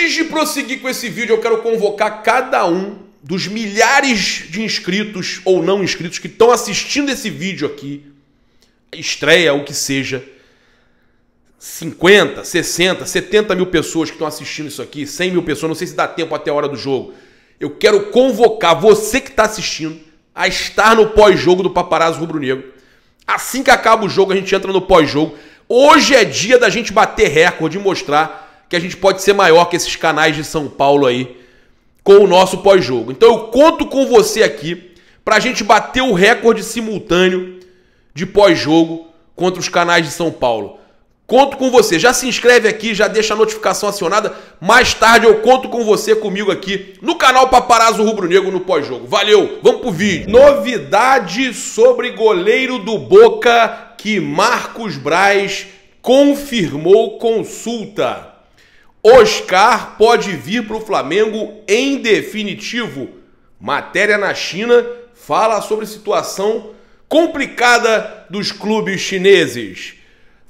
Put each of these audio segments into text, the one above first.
Antes de prosseguir com esse vídeo, eu quero convocar cada um dos milhares de inscritos ou não inscritos que estão assistindo esse vídeo aqui, estreia, o que seja, 50, 60, 70 mil pessoas que estão assistindo isso aqui, 100 mil pessoas, não sei se dá tempo até a hora do jogo. Eu quero convocar você que está assistindo a estar no pós-jogo do Paparazzo Rubro Negro. Assim que acaba o jogo, a gente entra no pós-jogo. Hoje é dia da gente bater recorde e mostrar que a gente pode ser maior que esses canais de São Paulo aí com o nosso pós-jogo. Então eu conto com você aqui para a gente bater o recorde simultâneo de pós-jogo contra os canais de São Paulo. Conto com você. Já se inscreve aqui, já deixa a notificação acionada. Mais tarde eu conto com você comigo aqui no canal Paparazzo Rubro Negro no pós-jogo. Valeu, vamos pro vídeo. Novidade sobre goleiro do Boca que Marcos Braz confirmou consulta. Oscar pode vir para o Flamengo em definitivo. Matéria na China fala sobre situação complicada dos clubes chineses.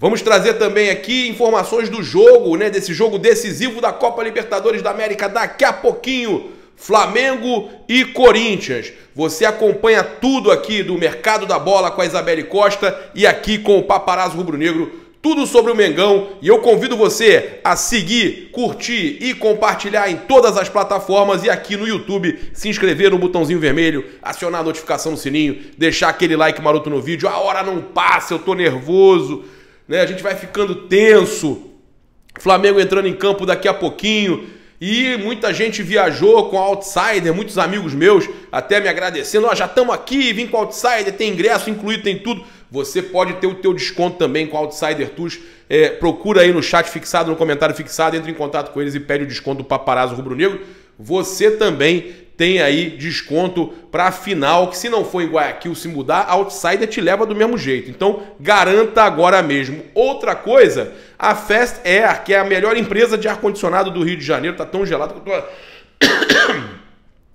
Vamos trazer também aqui informações do jogo, né, desse jogo decisivo da Copa Libertadores da América daqui a pouquinho. Flamengo e Corinthians. Você acompanha tudo aqui do mercado da bola com a Isabelle Costa e aqui com o Paparazzo Rubro Negro tudo sobre o Mengão e eu convido você a seguir, curtir e compartilhar em todas as plataformas e aqui no YouTube, se inscrever no botãozinho vermelho, acionar a notificação no sininho, deixar aquele like maroto no vídeo. A hora não passa, eu tô nervoso, né? A gente vai ficando tenso. Flamengo entrando em campo daqui a pouquinho. E muita gente viajou com outsider, muitos amigos meus até me agradecendo. Ó, já estamos aqui, vim com outsider, tem ingresso incluído, tem tudo. Você pode ter o teu desconto também com a Outsider Tours. É, procura aí no chat fixado, no comentário fixado, entre em contato com eles e pede o desconto do Paparazzo Rubro Negro. Você também tem aí desconto para a final, que se não for em Guayaquil, se mudar, a Outsider te leva do mesmo jeito. Então, garanta agora mesmo. Outra coisa, a Fast Air, que é a melhor empresa de ar-condicionado do Rio de Janeiro, tá tão gelado que eu tô...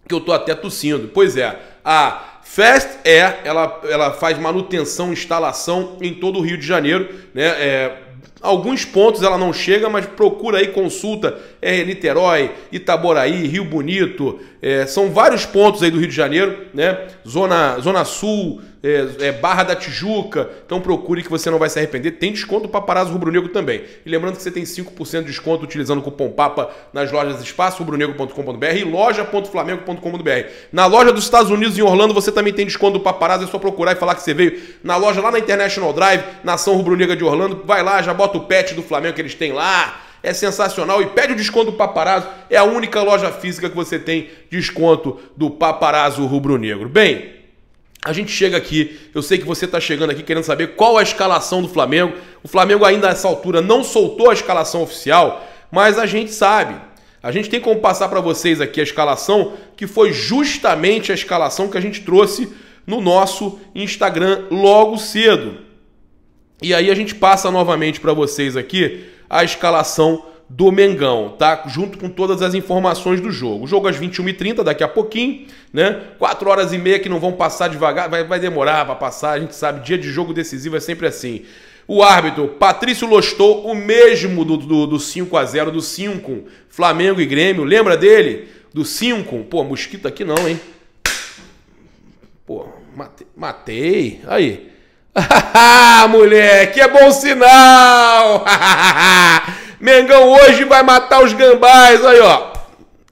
que eu tô até tossindo. Pois é, a Fast Air, ela, ela faz manutenção, instalação em todo o Rio de Janeiro, né? É, alguns pontos ela não chega, mas procura aí, consulta é, Niterói, Itaboraí, Rio Bonito, é, são vários pontos aí do Rio de Janeiro, né? Zona, zona Sul, é, é Barra da Tijuca. Então procure que você não vai se arrepender. Tem desconto para Paparazzo Rubro Negro também. E lembrando que você tem 5% de desconto utilizando o cupom PAPA nas lojas Espaço rubronegro.com.br e loja.flamengo.com.br. Na loja dos Estados Unidos em Orlando você também tem desconto do Paparazzo. É só procurar e falar que você veio na loja lá na International Drive, Nação Rubro Negra de Orlando. Vai lá, já bota o pet do Flamengo que eles têm lá é sensacional. E pede o desconto do Paparazzo, é a única loja física que você tem desconto do Paparazzo Rubro Negro. Bem, a gente chega aqui, eu sei que você está chegando aqui querendo saber qual a escalação do Flamengo. O Flamengo ainda nessa altura não soltou a escalação oficial, mas a gente sabe. A gente tem como passar para vocês aqui a escalação, que foi justamente a escalação que a gente trouxe no nosso Instagram logo cedo. E aí a gente passa novamente para vocês aqui a escalação do Mengão, tá? Junto com todas as informações do jogo. O jogo às 21h30, daqui a pouquinho, né? 4 horas e meia que não vão passar devagar, vai, vai demorar para passar, a gente sabe, dia de jogo decisivo é sempre assim. O árbitro, Patrício Lostou, o mesmo do, do, do 5 a 0 do 5, Flamengo e Grêmio, lembra dele? Do 5, pô, mosquito aqui não, hein? Pô, matei, matei. aí. Ah, moleque, é bom sinal! Mengão hoje vai matar os gambás, aí ó.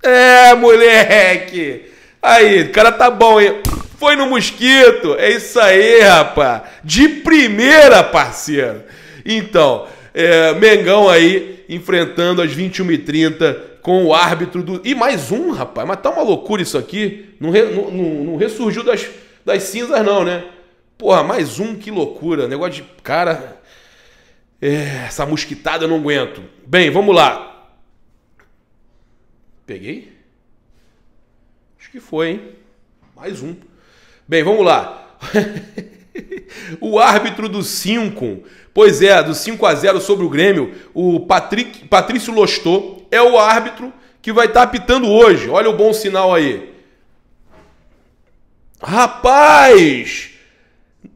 É, moleque! Aí, o cara tá bom, hein? Foi no mosquito, é isso aí, rapaz. De primeira, parceiro. Então, é, Mengão aí enfrentando às 21h30 com o árbitro do. E mais um, rapaz, mas tá uma loucura isso aqui. Não, re... não, não, não ressurgiu das, das cinzas, não, né? Porra, mais um, que loucura. Negócio de. Cara. É, essa mosquitada eu não aguento. Bem, vamos lá. Peguei? Acho que foi, hein? Mais um. Bem, vamos lá. o árbitro do 5. Pois é, do 5 a 0 sobre o Grêmio, o Patrick, Patrício Lostô é o árbitro que vai estar tá apitando hoje. Olha o bom sinal aí. Rapaz!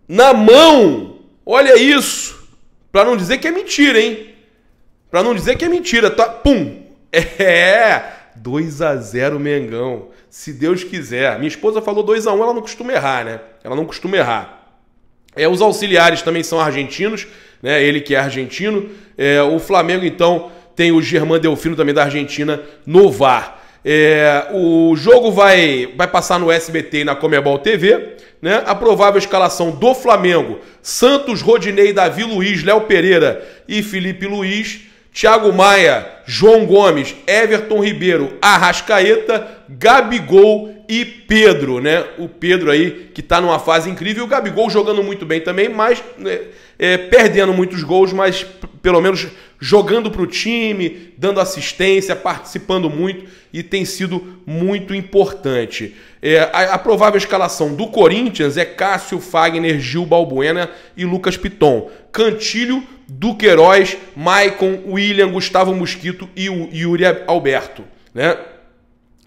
na mão. Olha isso. Para não dizer que é mentira, hein? Para não dizer que é mentira, tá? Pum. É. 2 a 0 Mengão. Se Deus quiser. Minha esposa falou 2 a 1, ela não costuma errar, né? Ela não costuma errar. É, os auxiliares também são argentinos, né? Ele que é argentino. É, o Flamengo então tem o Germán Delfino também da Argentina no VAR. É, o jogo vai, vai passar no SBT e na Comebol TV. Né? A provável escalação do Flamengo: Santos, Rodinei, Davi Luiz, Léo Pereira e Felipe Luiz. Thiago Maia, João Gomes, Everton Ribeiro, Arrascaeta, Gabigol e Pedro, né? O Pedro aí que está numa fase incrível, o Gabigol jogando muito bem também, mas né, é, perdendo muitos gols, mas pelo menos jogando para o time, dando assistência, participando muito e tem sido muito importante. É, a, a, provável escalação do Corinthians é Cássio, Fagner, Gil Balbuena e Lucas Piton. Cantilho, Duqueiroz, Maicon, William, Gustavo Mosquito e o Yuri Alberto. Né?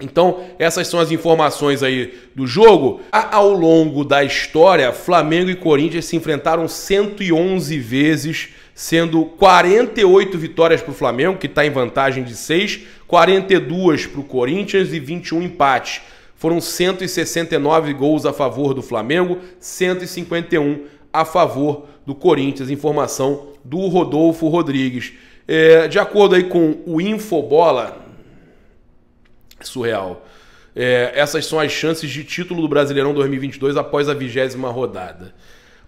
Então, essas são as informações aí do jogo. Ao longo da história, Flamengo e Corinthians se enfrentaram 111 vezes sendo 48 vitórias para o Flamengo, que está em vantagem de 6, 42 para o Corinthians e 21 empates. Foram 169 gols a favor do Flamengo, 151 a favor do Corinthians. Informação do Rodolfo Rodrigues. É, de acordo aí com o Infobola, surreal. É, essas são as chances de título do Brasileirão 2022 após a vigésima rodada.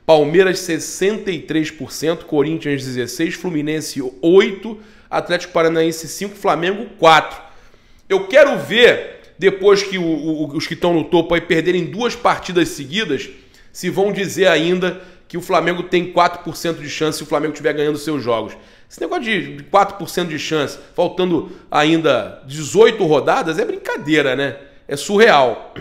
Palmeiras 63%, Corinthians 16%, Fluminense 8%, Atlético Paranaense 5%, Flamengo 4%. Eu quero ver, depois que o, o, os que estão no topo aí perderem duas partidas seguidas, se vão dizer ainda que o Flamengo tem 4% de chance se o Flamengo estiver ganhando seus jogos. Esse negócio de 4% de chance, faltando ainda 18 rodadas, é brincadeira, né? É surreal.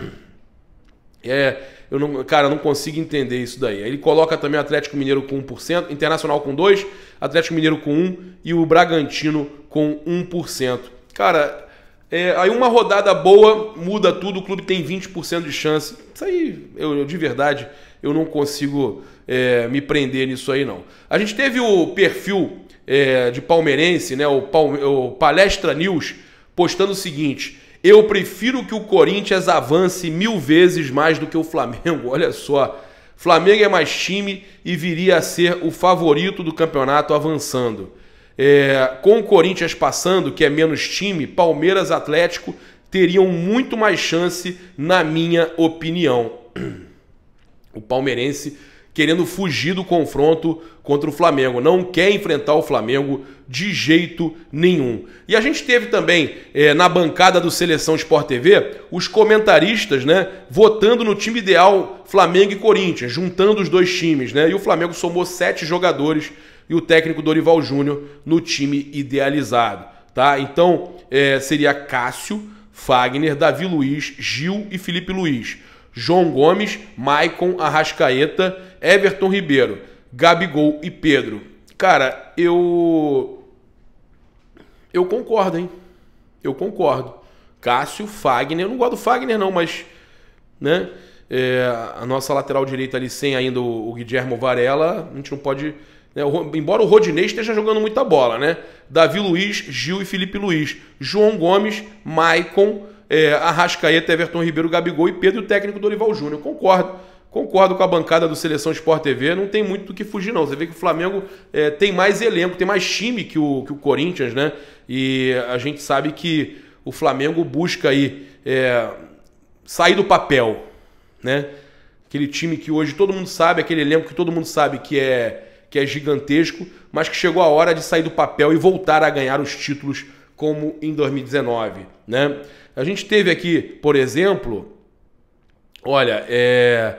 É, eu não, cara, não consigo entender isso daí. ele coloca também Atlético Mineiro com 1%, Internacional com 2%, Atlético Mineiro com 1% e o Bragantino com 1%. Cara, é, aí uma rodada boa muda tudo, o clube tem 20% de chance. Isso aí, eu, eu de verdade, eu não consigo é, me prender nisso aí não. A gente teve o perfil é, de palmeirense, né, o, Palme o Palestra News, postando o seguinte... Eu prefiro que o Corinthians avance mil vezes mais do que o Flamengo. Olha só. Flamengo é mais time e viria a ser o favorito do campeonato avançando. É, com o Corinthians passando, que é menos time, Palmeiras Atlético teriam muito mais chance, na minha opinião. O palmeirense querendo fugir do confronto contra o Flamengo. Não quer enfrentar o Flamengo de jeito nenhum. E a gente teve também é, na bancada do Seleção Sport TV os comentaristas, né, votando no time ideal Flamengo e Corinthians, juntando os dois times, né? E o Flamengo somou sete jogadores e o técnico Dorival Júnior no time idealizado, tá? Então é, seria Cássio, Fagner, Davi Luiz, Gil e Felipe Luiz. João Gomes, Maicon, Arrascaeta, Everton Ribeiro, Gabigol e Pedro. Cara, eu. Eu concordo, hein? Eu concordo. Cássio, Fagner. Eu não gosto do Fagner, não, mas. Né? É, a nossa lateral direita ali sem ainda o, o Guilhermo Varela, a gente não pode. Né? O, embora o Rodinei esteja jogando muita bola, né? Davi Luiz, Gil e Felipe Luiz. João Gomes, Maicon é, Arrascaeta, Everton Ribeiro, Gabigol e Pedro, o técnico Dorival Júnior. Concordo. Concordo com a bancada do Seleção Sport TV, não tem muito do que fugir, não. Você vê que o Flamengo é, tem mais elenco, tem mais time que o, que o Corinthians, né? E a gente sabe que o Flamengo busca aí é, sair do papel, né? Aquele time que hoje todo mundo sabe, aquele elenco que todo mundo sabe que é, que é gigantesco, mas que chegou a hora de sair do papel e voltar a ganhar os títulos como em 2019, né? A gente teve aqui, por exemplo, olha, é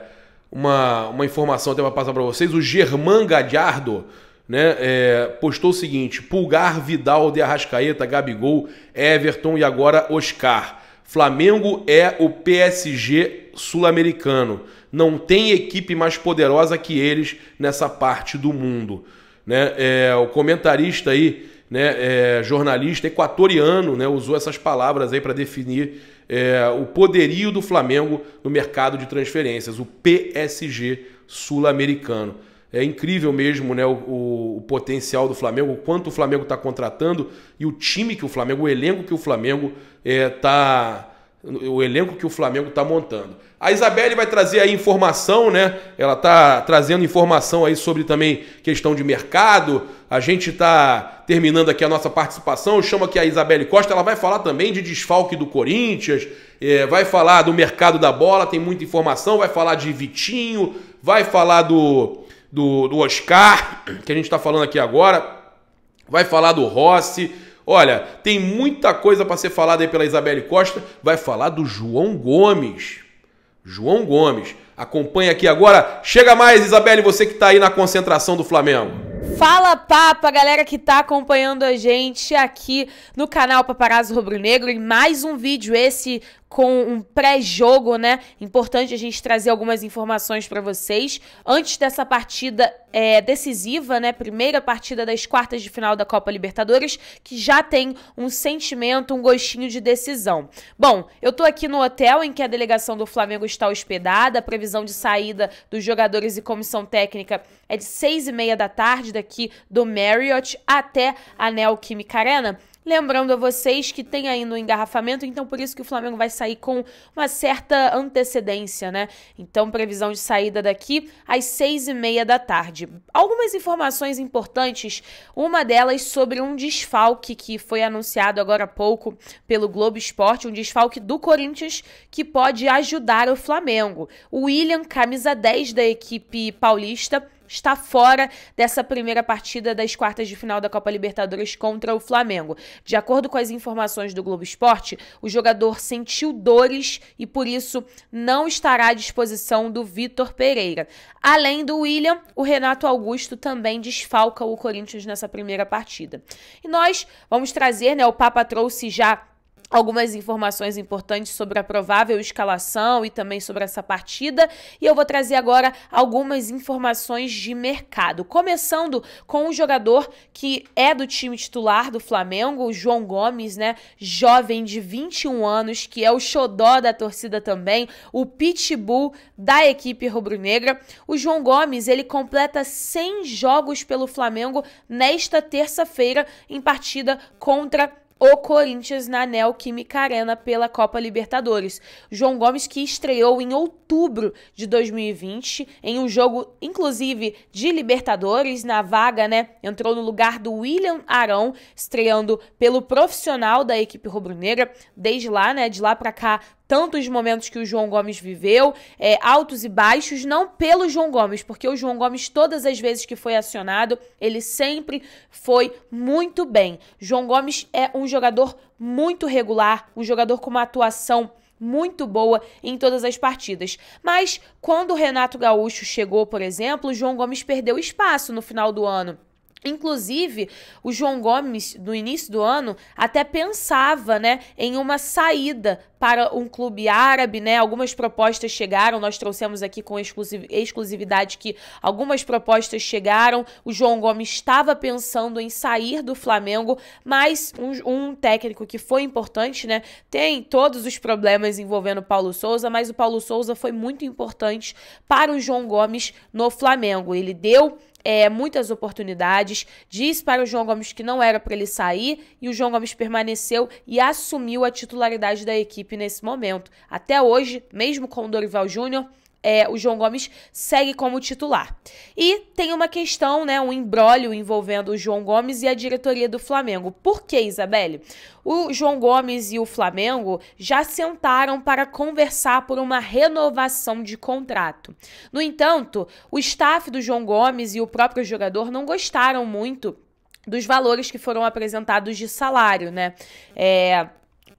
uma, uma informação até para passar para vocês, o Germán Gadiardo, né, é, postou o seguinte: Pulgar, Vidal, De Arrascaeta, Gabigol, Everton e agora Oscar. Flamengo é o PSG sul-americano. Não tem equipe mais poderosa que eles nessa parte do mundo. Né? É, o comentarista aí né, é, jornalista equatoriano, né, usou essas palavras aí para definir é, o poderio do Flamengo no mercado de transferências, o PSG sul-americano. É incrível mesmo né, o, o, o, potencial do Flamengo, o quanto o Flamengo está contratando e o time que o Flamengo, o elenco que o Flamengo está. É, tá o elenco que o Flamengo está montando. A Isabelle vai trazer aí informação, né? Ela está trazendo informação aí sobre também questão de mercado. A gente está terminando aqui a nossa participação. Chama aqui a Isabelle Costa. Ela vai falar também de desfalque do Corinthians, é, vai falar do mercado da bola, tem muita informação. Vai falar de Vitinho, vai falar do, do, do Oscar, que a gente está falando aqui agora. Vai falar do Rossi Olha, tem muita coisa para ser falada aí pela Isabelle Costa. Vai falar do João Gomes. João Gomes. Acompanha aqui agora. Chega mais, Isabelle, você que está aí na concentração do Flamengo. Fala Papa, galera que tá acompanhando a gente aqui no canal Paparazzo Rubro Negro em mais um vídeo, esse com um pré-jogo, né? Importante a gente trazer algumas informações para vocês antes dessa partida é, decisiva, né? Primeira partida das quartas de final da Copa Libertadores, que já tem um sentimento, um gostinho de decisão. Bom, eu tô aqui no hotel em que a delegação do Flamengo está hospedada. A previsão de saída dos jogadores e comissão técnica é de seis e meia da tarde daqui do Marriott até a Química Arena. Lembrando a vocês que tem ainda no um engarrafamento, então por isso que o Flamengo vai sair com uma certa antecedência, né? Então, previsão de saída daqui às seis e meia da tarde. Algumas informações importantes, uma delas sobre um desfalque que foi anunciado agora há pouco pelo Globo Esporte, um desfalque do Corinthians que pode ajudar o Flamengo. O William, camisa 10 da equipe paulista, está fora dessa primeira partida das quartas de final da Copa Libertadores contra o Flamengo. De acordo com as informações do Globo Esporte, o jogador sentiu dores e por isso não estará à disposição do Vitor Pereira. Além do William, o Renato Augusto também desfalca o Corinthians nessa primeira partida. E nós vamos trazer, né, o Papa trouxe já algumas informações importantes sobre a provável escalação e também sobre essa partida, e eu vou trazer agora algumas informações de mercado, começando com um jogador que é do time titular do Flamengo, o João Gomes, né, jovem de 21 anos, que é o xodó da torcida também, o pitbull da equipe rubro-negra. O João Gomes, ele completa 100 jogos pelo Flamengo nesta terça-feira em partida contra o Corinthians na Neoquímica Arena pela Copa Libertadores. João Gomes que estreou em outubro de 2020 em um jogo inclusive de Libertadores na vaga, né? Entrou no lugar do William Arão, estreando pelo profissional da equipe rubro-negra. Desde lá, né, de lá para cá, tanto os momentos que o João Gomes viveu, é, altos e baixos, não pelo João Gomes, porque o João Gomes, todas as vezes que foi acionado, ele sempre foi muito bem. João Gomes é um jogador muito regular, um jogador com uma atuação muito boa em todas as partidas. Mas quando o Renato Gaúcho chegou, por exemplo, o João Gomes perdeu espaço no final do ano. Inclusive, o João Gomes, no início do ano, até pensava né, em uma saída para um clube árabe, né? Algumas propostas chegaram, nós trouxemos aqui com exclusividade que algumas propostas chegaram. O João Gomes estava pensando em sair do Flamengo, mas um, um técnico que foi importante, né? Tem todos os problemas envolvendo o Paulo Souza, mas o Paulo Souza foi muito importante para o João Gomes no Flamengo. Ele deu é, muitas oportunidades. Diz para o João Gomes que não era para ele sair e o João Gomes permaneceu e assumiu a titularidade da equipe nesse momento. Até hoje, mesmo com o Dorival Júnior, é, o João Gomes segue como titular. E tem uma questão, né, um embrólio envolvendo o João Gomes e a diretoria do Flamengo. Por que, Isabelle? O João Gomes e o Flamengo já sentaram para conversar por uma renovação de contrato. No entanto, o staff do João Gomes e o próprio jogador não gostaram muito dos valores que foram apresentados de salário, né? É,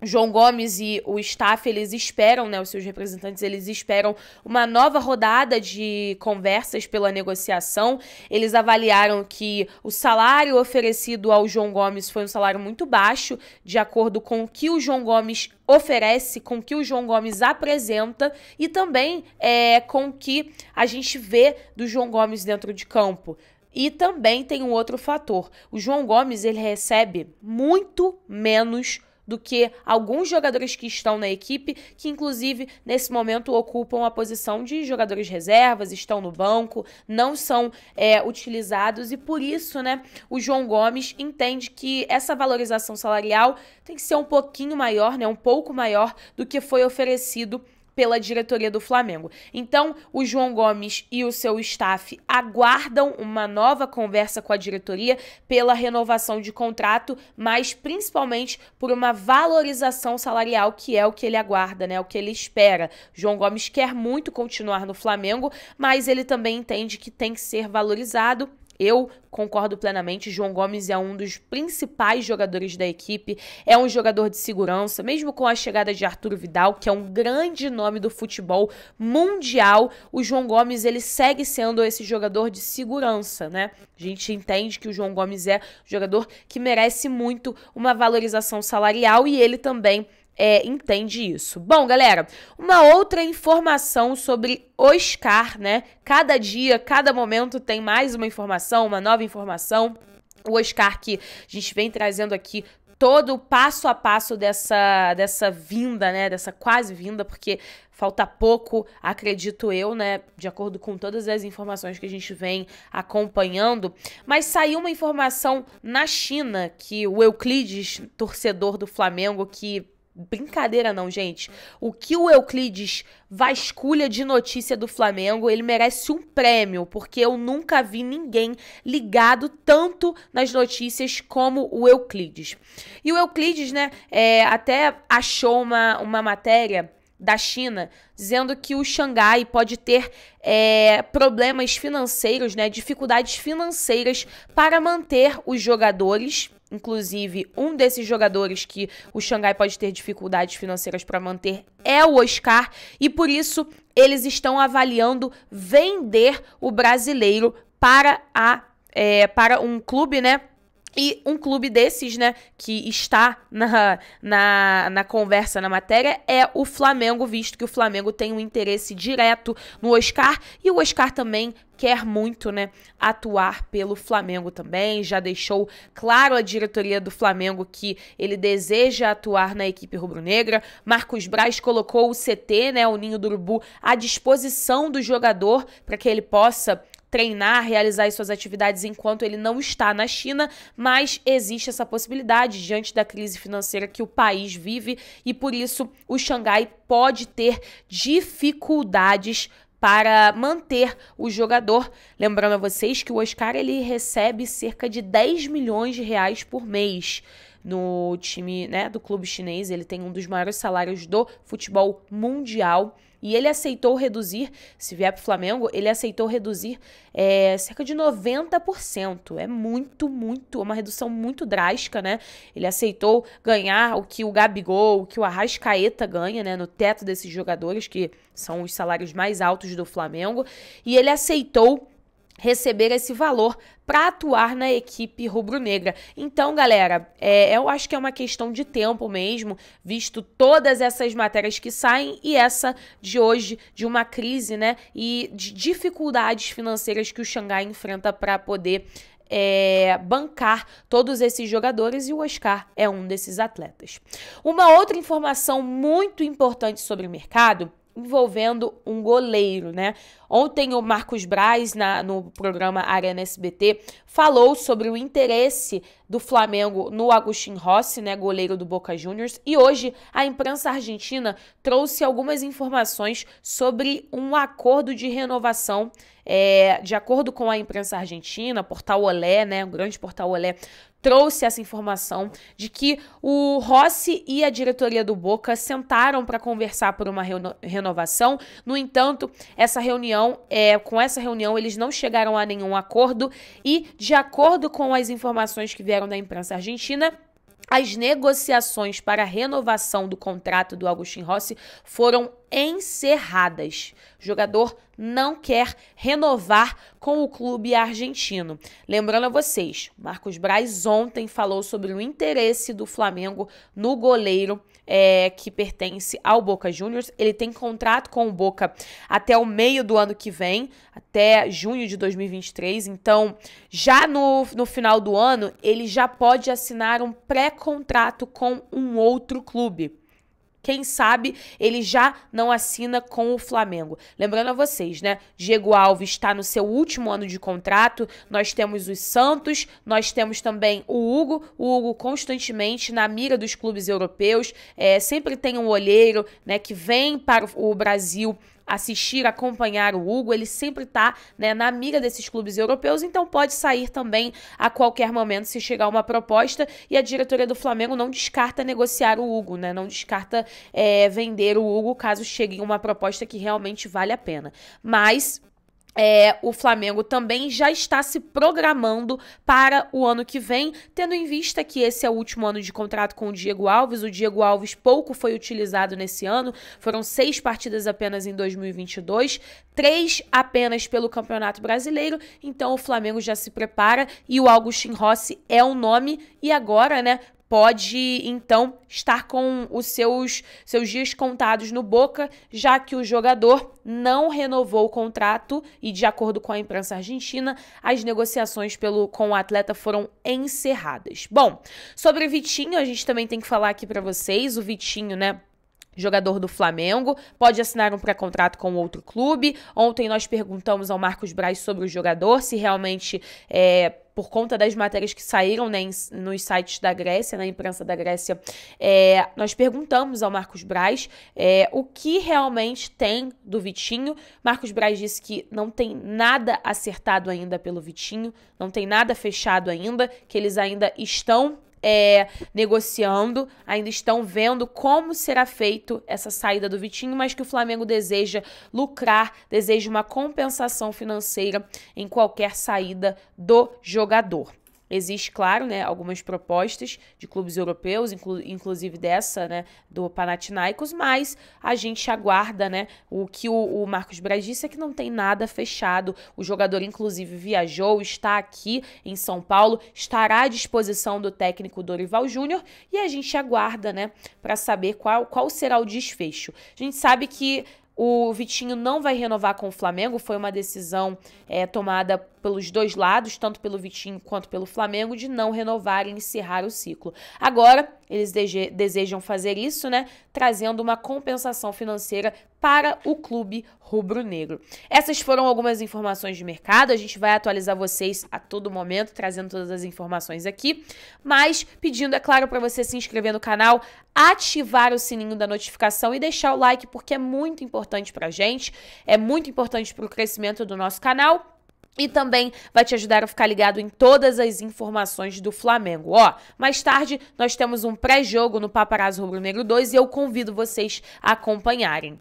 João Gomes e o staff, eles esperam, né, os seus representantes, eles esperam uma nova rodada de conversas pela negociação. Eles avaliaram que o salário oferecido ao João Gomes foi um salário muito baixo, de acordo com o que o João Gomes oferece, com o que o João Gomes apresenta e também é, com o que a gente vê do João Gomes dentro de campo. E também tem um outro fator. O João Gomes, ele recebe muito menos do que alguns jogadores que estão na equipe, que inclusive nesse momento ocupam a posição de jogadores reservas, estão no banco, não são é, utilizados e por isso, né, o João Gomes entende que essa valorização salarial tem que ser um pouquinho maior, né, um pouco maior do que foi oferecido pela diretoria do Flamengo. Então, o João Gomes e o seu staff aguardam uma nova conversa com a diretoria pela renovação de contrato, mas principalmente por uma valorização salarial, que é o que ele aguarda, né? O que ele espera. João Gomes quer muito continuar no Flamengo, mas ele também entende que tem que ser valorizado eu concordo plenamente. João Gomes é um dos principais jogadores da equipe, é um jogador de segurança, mesmo com a chegada de Arthur Vidal, que é um grande nome do futebol mundial. O João Gomes ele segue sendo esse jogador de segurança, né? A gente entende que o João Gomes é um jogador que merece muito uma valorização salarial e ele também é, entende isso. Bom, galera, uma outra informação sobre Oscar, né? Cada dia, cada momento tem mais uma informação, uma nova informação. O Oscar que a gente vem trazendo aqui todo o passo a passo dessa, dessa vinda, né? Dessa quase vinda, porque falta pouco, acredito eu, né? De acordo com todas as informações que a gente vem acompanhando. Mas saiu uma informação na China que o Euclides, torcedor do Flamengo, que Brincadeira não, gente. O que o Euclides vasculha de notícia do Flamengo, ele merece um prêmio, porque eu nunca vi ninguém ligado tanto nas notícias como o Euclides. E o Euclides, né, é, até achou uma, uma matéria da China, dizendo que o Xangai pode ter é, problemas financeiros, né, dificuldades financeiras para manter os jogadores Inclusive, um desses jogadores que o Xangai pode ter dificuldades financeiras para manter é o Oscar, e por isso eles estão avaliando vender o brasileiro para a é, para um clube, né? E um clube desses, né, que está na, na, na, conversa, na matéria, é o Flamengo, visto que o Flamengo tem um interesse direto no Oscar e o Oscar também quer muito, né, atuar pelo Flamengo também. Já deixou claro a diretoria do Flamengo que ele deseja atuar na equipe rubro-negra. Marcos Braz colocou o CT, né, o Ninho do Urubu, à disposição do jogador para que ele possa treinar, realizar suas atividades enquanto ele não está na China, mas existe essa possibilidade diante da crise financeira que o país vive e por isso o Xangai pode ter dificuldades para manter o jogador. Lembrando a vocês que o Oscar ele recebe cerca de 10 milhões de reais por mês no time né, do clube chinês. Ele tem um dos maiores salários do futebol mundial. E ele aceitou reduzir, se vier para o Flamengo, ele aceitou reduzir é, cerca de 90%. É muito, muito, é uma redução muito drástica, né? Ele aceitou ganhar o que o Gabigol, o que o Arrascaeta ganha, né? No teto desses jogadores, que são os salários mais altos do Flamengo. E ele aceitou receber esse valor para atuar na equipe rubro-negra. Então, galera, é, eu acho que é uma questão de tempo mesmo, visto todas essas matérias que saem e essa de hoje de uma crise, né, e de dificuldades financeiras que o Xangai enfrenta para poder é, bancar todos esses jogadores e o Oscar é um desses atletas. Uma outra informação muito importante sobre o mercado envolvendo um goleiro, né? Ontem o Marcos Braz, na, no programa Arena SBT, falou sobre o interesse do Flamengo no Agustin Rossi, né, goleiro do Boca Juniors, e hoje a imprensa argentina trouxe algumas informações sobre um acordo de renovação é, de acordo com a imprensa argentina, portal Olé, né, um grande portal Olé, trouxe essa informação de que o Rossi e a diretoria do Boca sentaram para conversar por uma reno renovação. No entanto, essa reunião, é, com essa reunião, eles não chegaram a nenhum acordo e, de acordo com as informações que vieram da imprensa argentina, as negociações para a renovação do contrato do Agustin Rossi foram encerradas. O jogador não quer renovar com o clube argentino. Lembrando a vocês, Marcos Braz ontem falou sobre o interesse do Flamengo no goleiro é, que pertence ao Boca Juniors. Ele tem contrato com o Boca até o meio do ano que vem, até junho de 2023. Então, já no, no final do ano, ele já pode assinar um pré-contrato com um outro clube. Quem sabe ele já não assina com o Flamengo. Lembrando a vocês, né? Diego Alves está no seu último ano de contrato. Nós temos os Santos, nós temos também o Hugo. O Hugo constantemente na mira dos clubes europeus. É, sempre tem um olheiro, né? Que vem para o Brasil assistir, acompanhar o Hugo, ele sempre está né, na mira desses clubes europeus, então pode sair também a qualquer momento se chegar uma proposta e a diretoria do Flamengo não descarta negociar o Hugo, né? Não descarta é, vender o Hugo caso chegue uma proposta que realmente vale a pena. Mas é, o Flamengo também já está se programando para o ano que vem, tendo em vista que esse é o último ano de contrato com o Diego Alves. O Diego Alves pouco foi utilizado nesse ano, foram seis partidas apenas em 2022, três apenas pelo Campeonato Brasileiro. Então o Flamengo já se prepara e o Augustin Rossi é um nome. E agora, né, pode então estar com os seus seus dias contados no Boca, já que o jogador não renovou o contrato e de acordo com a imprensa argentina, as negociações pelo com o atleta foram encerradas. Bom, sobre o Vitinho, a gente também tem que falar aqui para vocês, o Vitinho, né, jogador do Flamengo, pode assinar um pré-contrato com outro clube. Ontem nós perguntamos ao Marcos Braz sobre o jogador, se realmente é, por conta das matérias que saíram né, nos sites da Grécia, na imprensa da Grécia, é, nós perguntamos ao Marcos Braz é, o que realmente tem do Vitinho. Marcos Braz disse que não tem nada acertado ainda pelo Vitinho, não tem nada fechado ainda, que eles ainda estão é, negociando, ainda estão vendo como será feito essa saída do Vitinho, mas que o Flamengo deseja lucrar, deseja uma compensação financeira em qualquer saída do jogador. Existe, claro, né, algumas propostas de clubes europeus, inclu inclusive dessa, né, do Panathinaikos, mas a gente aguarda, né, o que o, o Marcos Braz disse é que não tem nada fechado. O jogador, inclusive, viajou, está aqui em São Paulo, estará à disposição do técnico Dorival Júnior e a gente aguarda, né, para saber qual, qual será o desfecho. A gente sabe que o Vitinho não vai renovar com o Flamengo, foi uma decisão é, tomada pelos dois lados, tanto pelo Vitinho quanto pelo Flamengo, de não renovar e encerrar o ciclo. Agora, eles desejam fazer isso, né? Trazendo uma compensação financeira para o clube rubro-negro. Essas foram algumas informações de mercado. A gente vai atualizar vocês a todo momento, trazendo todas as informações aqui. Mas pedindo, é claro, para você se inscrever no canal, ativar o sininho da notificação e deixar o like, porque é muito importante para a gente, é muito importante para o crescimento do nosso canal e também vai te ajudar a ficar ligado em todas as informações do Flamengo. Ó, mais tarde nós temos um pré-jogo no Paparazzo Rubro Negro 2 e eu convido vocês a acompanharem.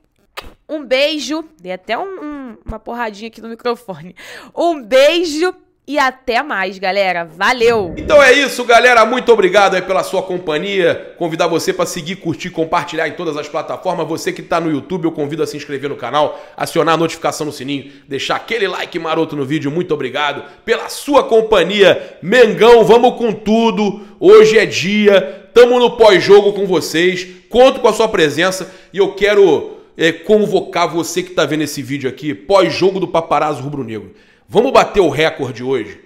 Um beijo, dei até um, um, uma porradinha aqui no microfone. Um beijo e até mais, galera. Valeu! Então é isso, galera. Muito obrigado aí pela sua companhia. Convidar você para seguir, curtir, compartilhar em todas as plataformas. Você que está no YouTube, eu convido a se inscrever no canal, acionar a notificação no sininho, deixar aquele like maroto no vídeo. Muito obrigado pela sua companhia. Mengão, vamos com tudo. Hoje é dia. Tamo no pós-jogo com vocês. Conto com a sua presença e eu quero é, convocar você que está vendo esse vídeo aqui, pós-jogo do Paparazzo Rubro Negro. Vamos bater o recorde hoje.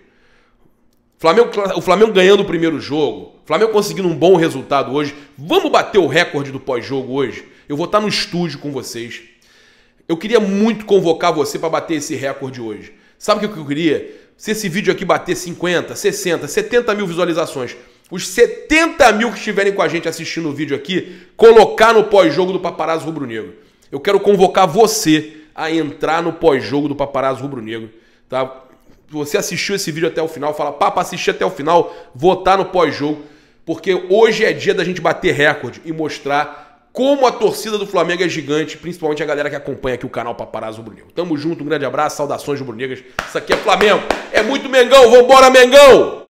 Flamengo, o Flamengo ganhando o primeiro jogo, Flamengo conseguindo um bom resultado hoje. Vamos bater o recorde do pós-jogo hoje. Eu vou estar no estúdio com vocês. Eu queria muito convocar você para bater esse recorde hoje. Sabe o que eu queria? Se esse vídeo aqui bater 50, 60, 70 mil visualizações, os 70 mil que estiverem com a gente assistindo o vídeo aqui, colocar no pós-jogo do Paparazzo Rubro Negro. Eu quero convocar você a entrar no pós-jogo do Paparazzo Rubro Negro Tá? Você assistiu esse vídeo até o final, fala, papa, assistir até o final, votar tá no pós-jogo, porque hoje é dia da gente bater recorde e mostrar como a torcida do Flamengo é gigante, principalmente a galera que acompanha aqui o canal Paparazzo Brunego. Tamo junto, um grande abraço, saudações rubro Isso aqui é Flamengo, é muito Mengão, vambora Mengão!